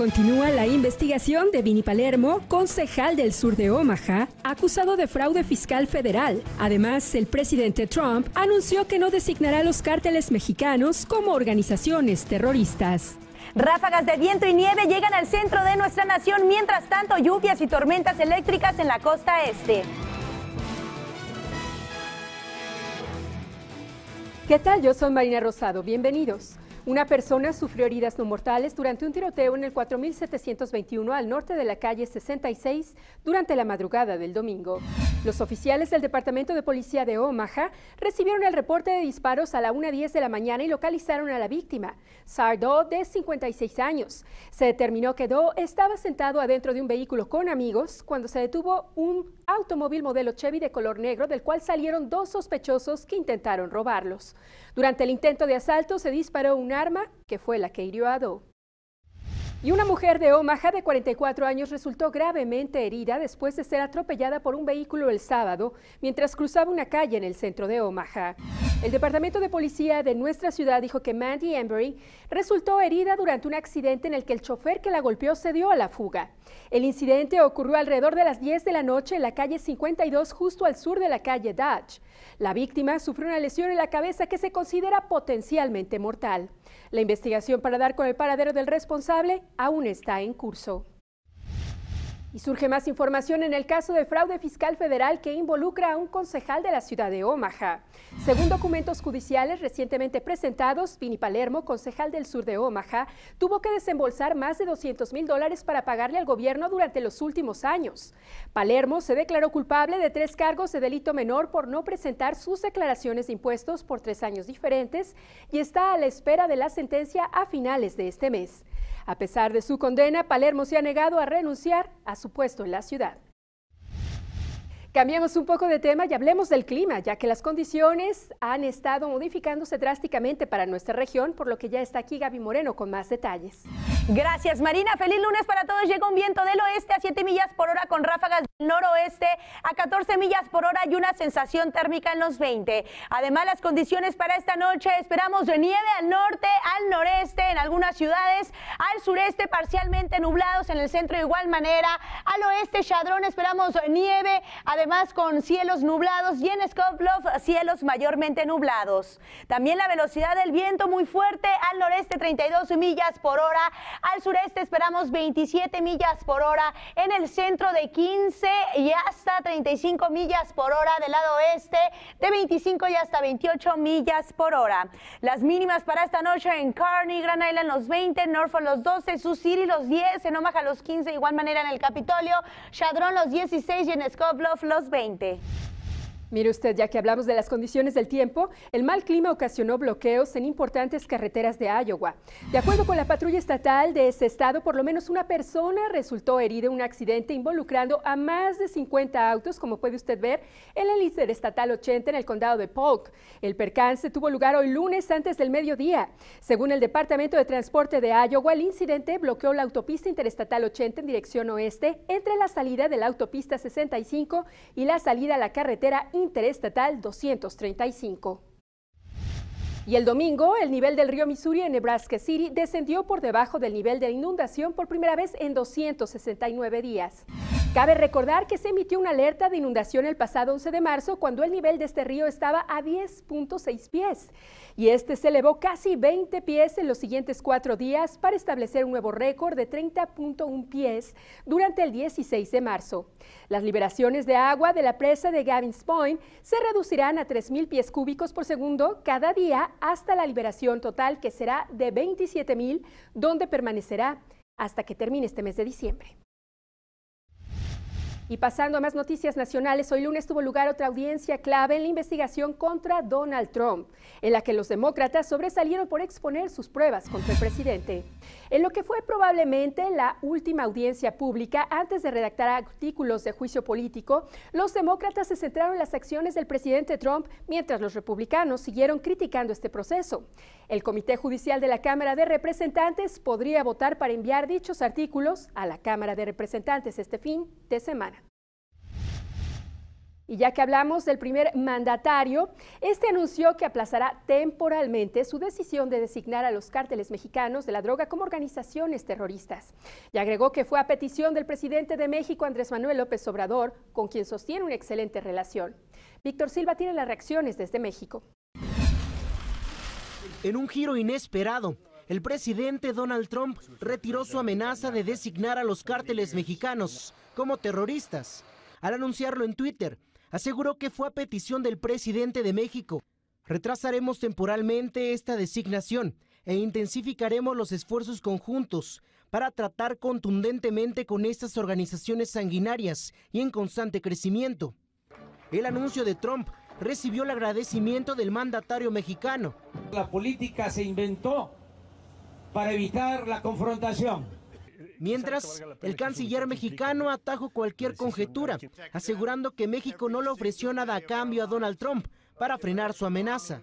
Continúa la investigación de Vini Palermo, concejal del sur de Omaha, acusado de fraude fiscal federal. Además, el presidente Trump anunció que no designará a los cárteles mexicanos como organizaciones terroristas. Ráfagas de viento y nieve llegan al centro de nuestra nación, mientras tanto lluvias y tormentas eléctricas en la costa este. ¿Qué tal? Yo soy Marina Rosado, bienvenidos. Una persona sufrió heridas no mortales durante un tiroteo en el 4721 al norte de la calle 66 durante la madrugada del domingo. Los oficiales del Departamento de Policía de Omaha recibieron el reporte de disparos a la 1.10 de la mañana y localizaron a la víctima, Sardo, de 56 años. Se determinó que Doe estaba sentado adentro de un vehículo con amigos cuando se detuvo un automóvil modelo Chevy de color negro del cual salieron dos sospechosos que intentaron robarlos. Durante el intento de asalto se disparó un arma que fue la que hirió a Do. Y una mujer de Omaha de 44 años resultó gravemente herida después de ser atropellada por un vehículo el sábado mientras cruzaba una calle en el centro de Omaha. El Departamento de Policía de nuestra ciudad dijo que Mandy Embry resultó herida durante un accidente en el que el chofer que la golpeó se dio a la fuga. El incidente ocurrió alrededor de las 10 de la noche en la calle 52, justo al sur de la calle Dodge. La víctima sufrió una lesión en la cabeza que se considera potencialmente mortal. La investigación para dar con el paradero del responsable aún está en curso. Y surge más información en el caso de fraude fiscal federal que involucra a un concejal de la ciudad de Omaha. Según documentos judiciales recientemente presentados, Vini Palermo, concejal del sur de Omaha, tuvo que desembolsar más de 200 mil dólares para pagarle al gobierno durante los últimos años. Palermo se declaró culpable de tres cargos de delito menor por no presentar sus declaraciones de impuestos por tres años diferentes y está a la espera de la sentencia a finales de este mes. A pesar de su condena, Palermo se ha negado a renunciar a su puesto en la ciudad. Cambiemos un poco de tema y hablemos del clima, ya que las condiciones han estado modificándose drásticamente para nuestra región, por lo que ya está aquí Gaby Moreno con más detalles. Gracias Marina, feliz lunes para todos. Llega un viento del oeste a 7 millas por hora con ráfagas del noroeste a 14 millas por hora y una sensación térmica en los 20. Además, las condiciones para esta noche esperamos de nieve al norte, al noreste en algunas ciudades, al sureste parcialmente nublados en el centro de igual manera, al oeste Chadrón esperamos nieve. A además con cielos nublados y en Skoplov cielos mayormente nublados. También la velocidad del viento muy fuerte al noreste 32 millas por hora, al sureste esperamos 27 millas por hora, en el centro de 15 y hasta 35 millas por hora, del lado oeste de 25 y hasta 28 millas por hora. Las mínimas para esta noche en Kearney, Gran Island los 20, Norfolk los 12, Susiri los 10, en Omaha los 15, igual manera en el Capitolio, Chadron los 16 y en los los 20. Mire usted, ya que hablamos de las condiciones del tiempo, el mal clima ocasionó bloqueos en importantes carreteras de Iowa. De acuerdo con la patrulla estatal de ese estado, por lo menos una persona resultó herida en un accidente involucrando a más de 50 autos, como puede usted ver, en la Interestatal estatal 80 en el condado de Polk. El percance tuvo lugar hoy lunes antes del mediodía. Según el Departamento de Transporte de Iowa, el incidente bloqueó la autopista interestatal 80 en dirección oeste entre la salida de la autopista 65 y la salida a la carretera interés Interestatal 235. Y el domingo, el nivel del río Missouri en Nebraska City descendió por debajo del nivel de inundación por primera vez en 269 días. Cabe recordar que se emitió una alerta de inundación el pasado 11 de marzo cuando el nivel de este río estaba a 10.6 pies y este se elevó casi 20 pies en los siguientes cuatro días para establecer un nuevo récord de 30.1 pies durante el 16 de marzo. Las liberaciones de agua de la presa de Gavins Point se reducirán a 3.000 pies cúbicos por segundo cada día hasta la liberación total que será de 27.000 donde permanecerá hasta que termine este mes de diciembre. Y pasando a más noticias nacionales, hoy lunes tuvo lugar otra audiencia clave en la investigación contra Donald Trump, en la que los demócratas sobresalieron por exponer sus pruebas contra el presidente. En lo que fue probablemente la última audiencia pública antes de redactar artículos de juicio político, los demócratas se centraron en las acciones del presidente Trump mientras los republicanos siguieron criticando este proceso. El Comité Judicial de la Cámara de Representantes podría votar para enviar dichos artículos a la Cámara de Representantes este fin de semana. Y ya que hablamos del primer mandatario, este anunció que aplazará temporalmente su decisión de designar a los cárteles mexicanos de la droga como organizaciones terroristas. Y agregó que fue a petición del presidente de México, Andrés Manuel López Obrador, con quien sostiene una excelente relación. Víctor Silva tiene las reacciones desde México. En un giro inesperado, el presidente Donald Trump retiró su amenaza de designar a los cárteles mexicanos como terroristas. Al anunciarlo en Twitter, aseguró que fue a petición del presidente de México. Retrasaremos temporalmente esta designación e intensificaremos los esfuerzos conjuntos para tratar contundentemente con estas organizaciones sanguinarias y en constante crecimiento. El anuncio de Trump recibió el agradecimiento del mandatario mexicano. La política se inventó para evitar la confrontación Mientras, el canciller mexicano atajó cualquier conjetura, asegurando que México no le ofreció nada a cambio a Donald Trump para frenar su amenaza.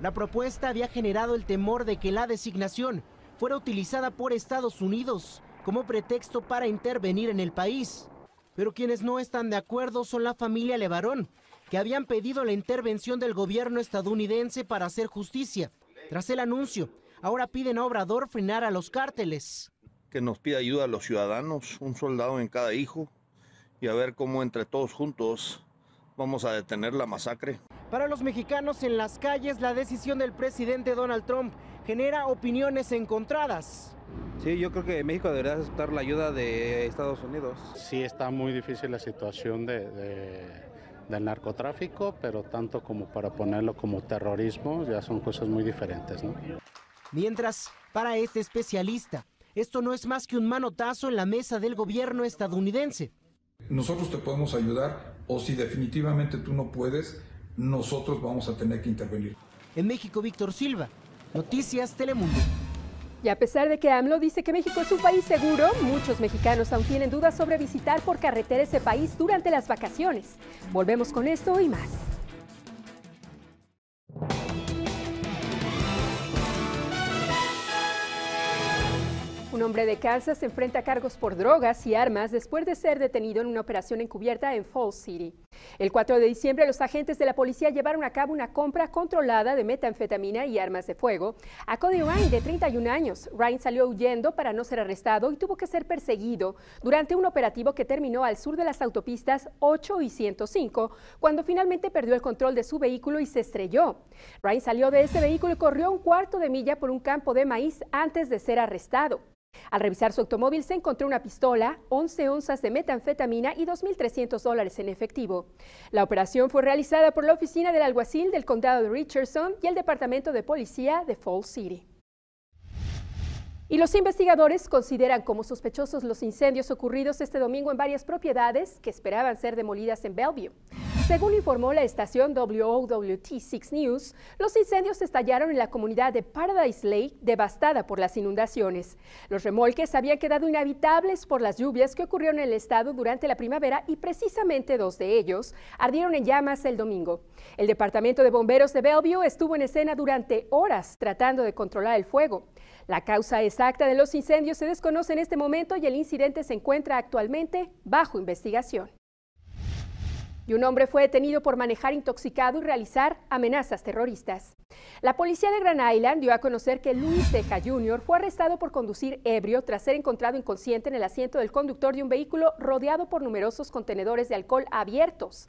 La propuesta había generado el temor de que la designación fuera utilizada por Estados Unidos como pretexto para intervenir en el país. Pero quienes no están de acuerdo son la familia Levarón, que habían pedido la intervención del gobierno estadounidense para hacer justicia. Tras el anuncio, ahora piden a Obrador frenar a los cárteles que nos pida ayuda a los ciudadanos, un soldado en cada hijo, y a ver cómo entre todos juntos vamos a detener la masacre. Para los mexicanos en las calles, la decisión del presidente Donald Trump genera opiniones encontradas. Sí, yo creo que México debería aceptar la ayuda de Estados Unidos. Sí, está muy difícil la situación de, del narcotráfico, pero tanto como para ponerlo como terrorismo, ya son cosas muy diferentes. ¿no? Mientras, para este especialista, esto no es más que un manotazo en la mesa del gobierno estadounidense. Nosotros te podemos ayudar o si definitivamente tú no puedes, nosotros vamos a tener que intervenir. En México, Víctor Silva, Noticias Telemundo. Y a pesar de que AMLO dice que México es un país seguro, muchos mexicanos aún tienen dudas sobre visitar por carretera ese país durante las vacaciones. Volvemos con esto y más. Un hombre de Kansas se enfrenta a cargos por drogas y armas después de ser detenido en una operación encubierta en Falls City. El 4 de diciembre, los agentes de la policía llevaron a cabo una compra controlada de metanfetamina y armas de fuego a Cody Ryan, de 31 años. Ryan salió huyendo para no ser arrestado y tuvo que ser perseguido durante un operativo que terminó al sur de las autopistas 8 y 105, cuando finalmente perdió el control de su vehículo y se estrelló. Ryan salió de ese vehículo y corrió un cuarto de milla por un campo de maíz antes de ser arrestado. Al revisar su automóvil se encontró una pistola, 11 onzas de metanfetamina y 2.300 dólares en efectivo. La operación fue realizada por la oficina del alguacil del condado de Richardson y el departamento de policía de Fall City. Y los investigadores consideran como sospechosos los incendios ocurridos este domingo en varias propiedades que esperaban ser demolidas en Bellevue. Según informó la estación WOWT6 News, los incendios estallaron en la comunidad de Paradise Lake, devastada por las inundaciones. Los remolques habían quedado inhabitables por las lluvias que ocurrieron en el estado durante la primavera y precisamente dos de ellos ardieron en llamas el domingo. El Departamento de Bomberos de Bellevue estuvo en escena durante horas tratando de controlar el fuego. La causa es exacta de los incendios se desconoce en este momento y el incidente se encuentra actualmente bajo investigación. Y un hombre fue detenido por manejar intoxicado y realizar amenazas terroristas. La policía de Gran Island dio a conocer que Luis Teja Jr. fue arrestado por conducir ebrio tras ser encontrado inconsciente en el asiento del conductor de un vehículo rodeado por numerosos contenedores de alcohol abiertos.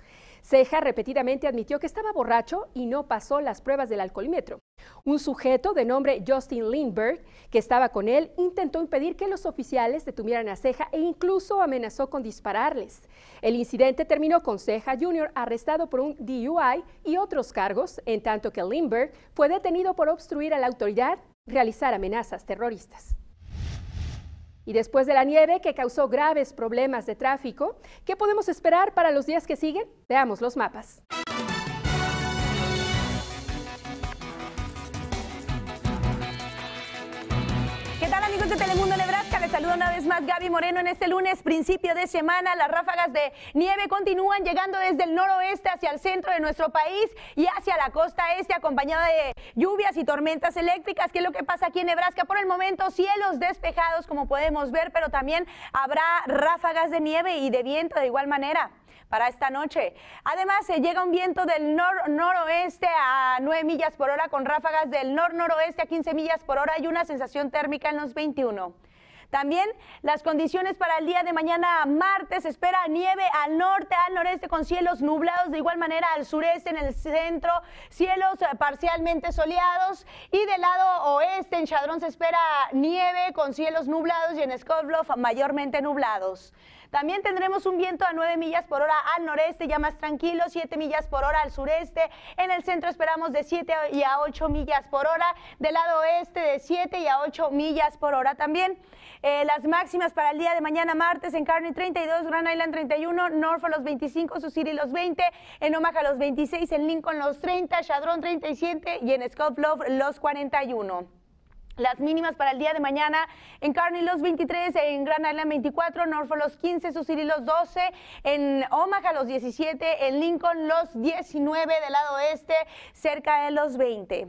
Ceja repetidamente admitió que estaba borracho y no pasó las pruebas del alcoholímetro. Un sujeto de nombre Justin Lindbergh, que estaba con él, intentó impedir que los oficiales detuvieran a Ceja e incluso amenazó con dispararles. El incidente terminó con Ceja Jr. arrestado por un DUI y otros cargos, en tanto que Lindbergh fue detenido por obstruir a la autoridad, realizar amenazas terroristas. Y después de la nieve que causó graves problemas de tráfico, ¿qué podemos esperar para los días que siguen? Veamos los mapas. ¿Qué tal amigos de Telemundo Nebraska? Saludo una vez más Gaby Moreno en este lunes, principio de semana. Las ráfagas de nieve continúan llegando desde el noroeste hacia el centro de nuestro país y hacia la costa este, acompañada de lluvias y tormentas eléctricas, ¿Qué es lo que pasa aquí en Nebraska. Por el momento, cielos despejados, como podemos ver, pero también habrá ráfagas de nieve y de viento de igual manera para esta noche. Además, se llega un viento del nor-noroeste a 9 millas por hora con ráfagas del nor-noroeste a 15 millas por hora y una sensación térmica en los 21. También las condiciones para el día de mañana martes. Espera nieve al norte, al noreste con cielos nublados. De igual manera al sureste, en el centro, cielos eh, parcialmente soleados. Y del lado oeste, en Chadrón, se espera nieve con cielos nublados y en Skoplov mayormente nublados. También tendremos un viento a 9 millas por hora al noreste, ya más tranquilo, 7 millas por hora al sureste. En el centro esperamos de 7 y a 8 millas por hora. Del lado oeste de 7 y a 8 millas por hora también. Eh, las máximas para el día de mañana martes en Carney 32, Grand Island 31, Norfolk los 25, Susiri los 20, en Omaha los 26, en Lincoln los 30, Shadron 37 y en Scott Love los 41. Las mínimas para el día de mañana en Carney los 23, en Gran Island 24, Norfolk los 15, Susiri los 12, en Omaha los 17, en Lincoln los 19 del lado oeste, cerca de los 20.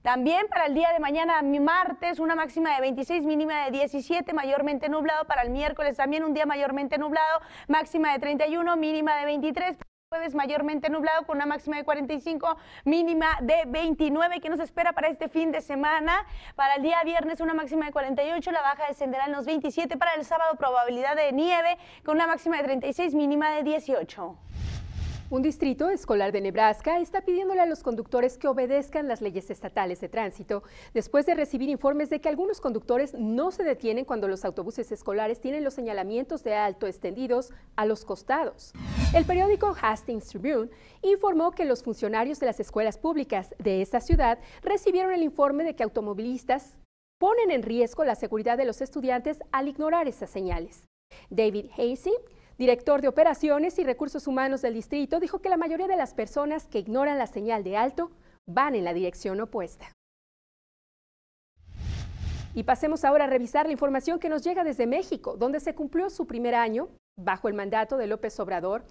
También para el día de mañana, martes, una máxima de 26, mínima de 17, mayormente nublado. Para el miércoles también un día mayormente nublado, máxima de 31, mínima de 23 jueves mayormente nublado con una máxima de 45, mínima de 29 que nos espera para este fin de semana. Para el día viernes una máxima de 48, la baja descenderá en los 27. Para el sábado probabilidad de nieve con una máxima de 36, mínima de 18. Un distrito escolar de Nebraska está pidiéndole a los conductores que obedezcan las leyes estatales de tránsito después de recibir informes de que algunos conductores no se detienen cuando los autobuses escolares tienen los señalamientos de alto extendidos a los costados. El periódico Hastings Tribune informó que los funcionarios de las escuelas públicas de esa ciudad recibieron el informe de que automovilistas ponen en riesgo la seguridad de los estudiantes al ignorar esas señales. David Hasey director de Operaciones y Recursos Humanos del distrito, dijo que la mayoría de las personas que ignoran la señal de alto van en la dirección opuesta. Y pasemos ahora a revisar la información que nos llega desde México, donde se cumplió su primer año bajo el mandato de López Obrador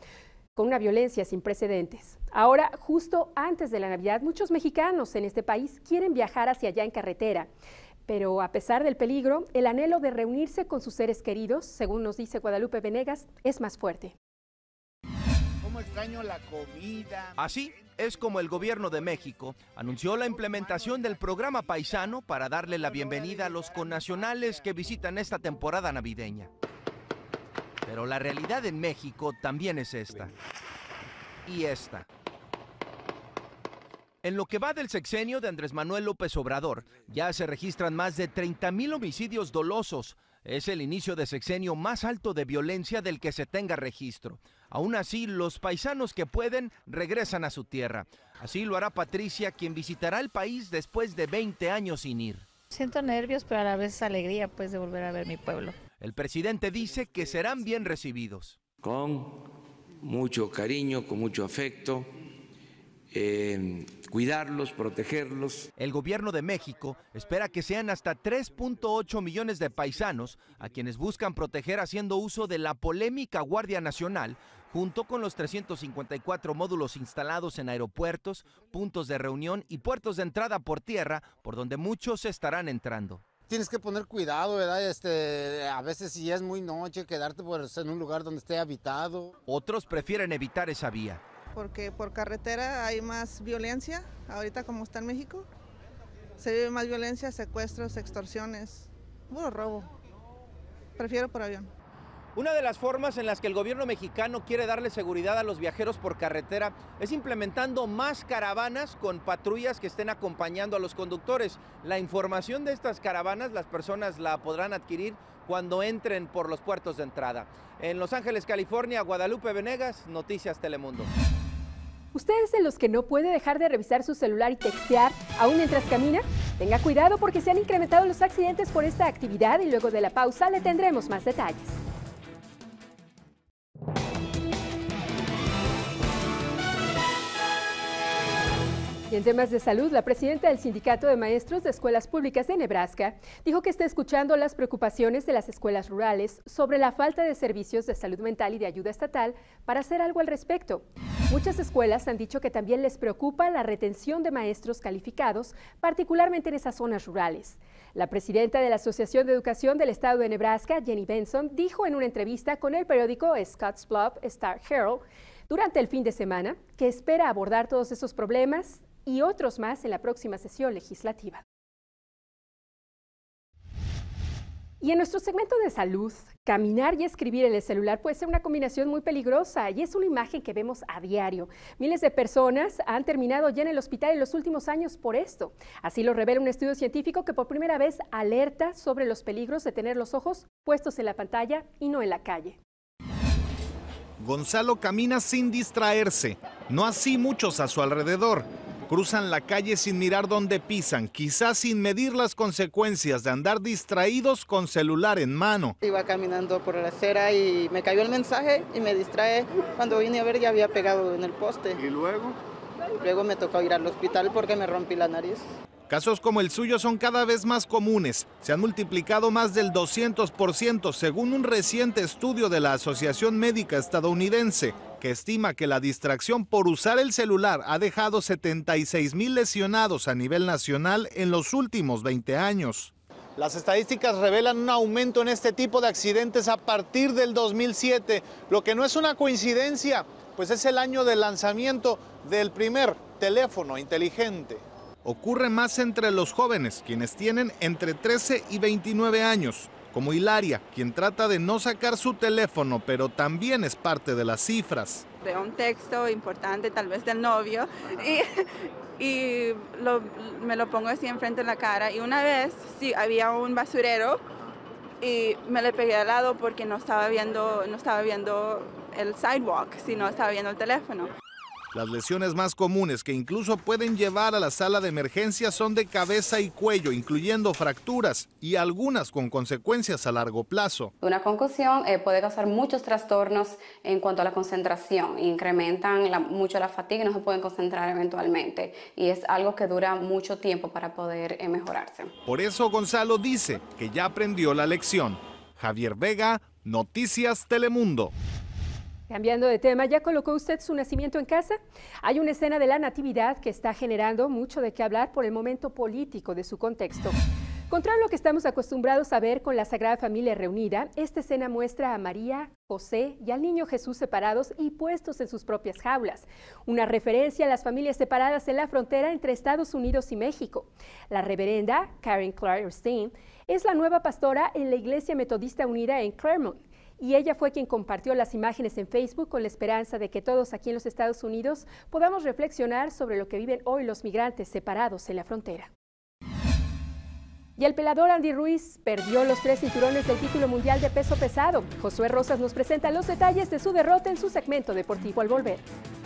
con una violencia sin precedentes. Ahora, justo antes de la Navidad, muchos mexicanos en este país quieren viajar hacia allá en carretera. Pero a pesar del peligro, el anhelo de reunirse con sus seres queridos, según nos dice Guadalupe Venegas, es más fuerte. Así es como el gobierno de México anunció la implementación del programa Paisano para darle la bienvenida a los connacionales que visitan esta temporada navideña. Pero la realidad en México también es esta. Y esta. En lo que va del sexenio de Andrés Manuel López Obrador, ya se registran más de 30.000 homicidios dolosos. Es el inicio de sexenio más alto de violencia del que se tenga registro. Aún así, los paisanos que pueden regresan a su tierra. Así lo hará Patricia, quien visitará el país después de 20 años sin ir. Siento nervios, pero a la vez alegría pues de volver a ver mi pueblo. El presidente dice que serán bien recibidos. Con mucho cariño, con mucho afecto. Eh, cuidarlos, protegerlos. El gobierno de México espera que sean hasta 3.8 millones de paisanos a quienes buscan proteger haciendo uso de la polémica Guardia Nacional, junto con los 354 módulos instalados en aeropuertos, puntos de reunión y puertos de entrada por tierra, por donde muchos estarán entrando tienes que poner cuidado, ¿verdad? Este, a veces si es muy noche, quedarte pues, en un lugar donde esté habitado. Otros prefieren evitar esa vía porque por carretera hay más violencia, ahorita como está en México, se vive más violencia, secuestros, extorsiones, puro robo. Prefiero por avión. Una de las formas en las que el gobierno mexicano quiere darle seguridad a los viajeros por carretera es implementando más caravanas con patrullas que estén acompañando a los conductores. La información de estas caravanas las personas la podrán adquirir cuando entren por los puertos de entrada. En Los Ángeles, California, Guadalupe Venegas, Noticias Telemundo. ¿Ustedes de los que no puede dejar de revisar su celular y textear aún mientras camina? Tenga cuidado porque se han incrementado los accidentes por esta actividad y luego de la pausa le tendremos más detalles. Y en temas de salud, la presidenta del Sindicato de Maestros de Escuelas Públicas de Nebraska dijo que está escuchando las preocupaciones de las escuelas rurales sobre la falta de servicios de salud mental y de ayuda estatal para hacer algo al respecto. Muchas escuelas han dicho que también les preocupa la retención de maestros calificados, particularmente en esas zonas rurales. La presidenta de la Asociación de Educación del Estado de Nebraska, Jenny Benson, dijo en una entrevista con el periódico Scotts Star Herald durante el fin de semana que espera abordar todos esos problemas y otros más en la próxima sesión legislativa. Y en nuestro segmento de salud, caminar y escribir en el celular puede ser una combinación muy peligrosa y es una imagen que vemos a diario. Miles de personas han terminado ya en el hospital en los últimos años por esto. Así lo revela un estudio científico que por primera vez alerta sobre los peligros de tener los ojos puestos en la pantalla y no en la calle. Gonzalo camina sin distraerse, no así muchos a su alrededor. Cruzan la calle sin mirar dónde pisan, quizás sin medir las consecuencias de andar distraídos con celular en mano. Iba caminando por la acera y me cayó el mensaje y me distrae. Cuando vine a ver ya había pegado en el poste. ¿Y luego? Luego me tocó ir al hospital porque me rompí la nariz. Casos como el suyo son cada vez más comunes. Se han multiplicado más del 200% según un reciente estudio de la Asociación Médica Estadounidense que estima que la distracción por usar el celular ha dejado 76 mil lesionados a nivel nacional en los últimos 20 años. Las estadísticas revelan un aumento en este tipo de accidentes a partir del 2007, lo que no es una coincidencia, pues es el año del lanzamiento del primer teléfono inteligente. Ocurre más entre los jóvenes, quienes tienen entre 13 y 29 años, como Hilaria, quien trata de no sacar su teléfono, pero también es parte de las cifras. Veo un texto importante, tal vez del novio, y, me lo pongo así enfrente en la cara. Y una vez, sí, había un basurero y me le pegué al lado porque no estaba viendo, no estaba viendo el sidewalk, sino estaba viendo el teléfono. Las lesiones más comunes que incluso pueden llevar a la sala de emergencia son de cabeza y cuello, incluyendo fracturas y algunas con consecuencias a largo plazo. Una concusión eh, puede causar muchos trastornos en cuanto a la concentración, incrementan mucho la fatiga y no se pueden concentrar eventualmente y es algo que dura mucho tiempo para poder eh, mejorarse. Por eso Gonzalo dice que ya aprendió la lección. Javier Vega, Noticias Telemundo. Cambiando de tema, ¿ya colocó usted su nacimiento en casa? Hay una escena de la Natividad que está generando mucho de qué hablar por el momento político de su contexto. Contra lo que estamos acostumbrados a ver con la Sagrada Familia reunida, esta escena muestra a María, José y al niño Jesús separados y puestos en sus propias jaulas, una referencia a las familias separadas en la frontera entre Estados Unidos y México. La reverenda Karen Clark es la nueva pastora en la Iglesia Metodista Unida en Claremont y ella fue quien compartió las imágenes en Facebook con la esperanza de que todos aquí en los Estados Unidos podamos reflexionar sobre lo que viven hoy los migrantes separados en la frontera. Y el pelador Andy Ruiz perdió los tres cinturones del título mundial de peso pesado. Josué Rosas nos presenta los detalles de su derrota en su segmento deportivo al volver.